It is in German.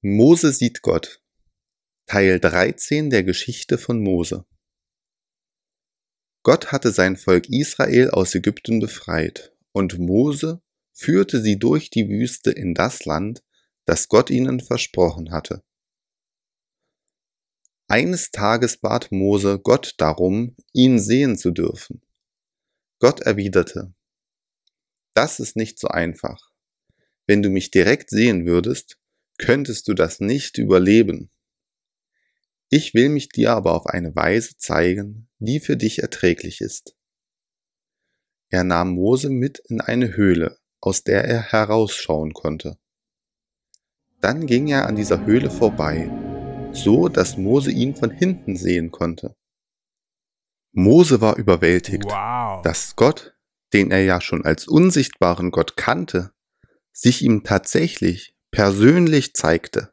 Mose sieht Gott. Teil 13 der Geschichte von Mose. Gott hatte sein Volk Israel aus Ägypten befreit, und Mose führte sie durch die Wüste in das Land, das Gott ihnen versprochen hatte. Eines Tages bat Mose Gott darum, ihn sehen zu dürfen. Gott erwiderte, Das ist nicht so einfach. Wenn du mich direkt sehen würdest, könntest du das nicht überleben. Ich will mich dir aber auf eine Weise zeigen, die für dich erträglich ist. Er nahm Mose mit in eine Höhle, aus der er herausschauen konnte. Dann ging er an dieser Höhle vorbei, so dass Mose ihn von hinten sehen konnte. Mose war überwältigt, wow. dass Gott, den er ja schon als unsichtbaren Gott kannte, sich ihm tatsächlich persönlich zeigte.